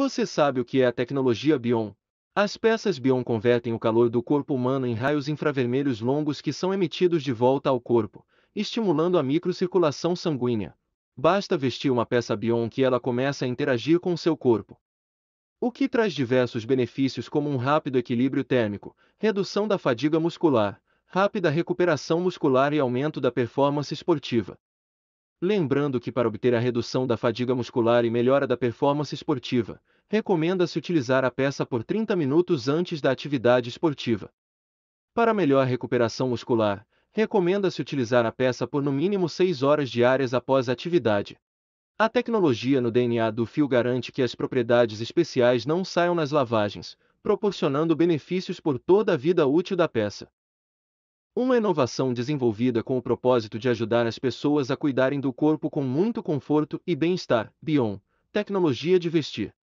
Você sabe o que é a tecnologia Bion? As peças Bion convertem o calor do corpo humano em raios infravermelhos longos que são emitidos de volta ao corpo, estimulando a microcirculação sanguínea. Basta vestir uma peça Bion que ela começa a interagir com seu corpo. O que traz diversos benefícios como um rápido equilíbrio térmico, redução da fadiga muscular, rápida recuperação muscular e aumento da performance esportiva. Lembrando que para obter a redução da fadiga muscular e melhora da performance esportiva, recomenda-se utilizar a peça por 30 minutos antes da atividade esportiva. Para melhor recuperação muscular, recomenda-se utilizar a peça por no mínimo 6 horas diárias após a atividade. A tecnologia no DNA do fio garante que as propriedades especiais não saiam nas lavagens, proporcionando benefícios por toda a vida útil da peça. Uma inovação desenvolvida com o propósito de ajudar as pessoas a cuidarem do corpo com muito conforto e bem-estar. Bion, tecnologia de vestir.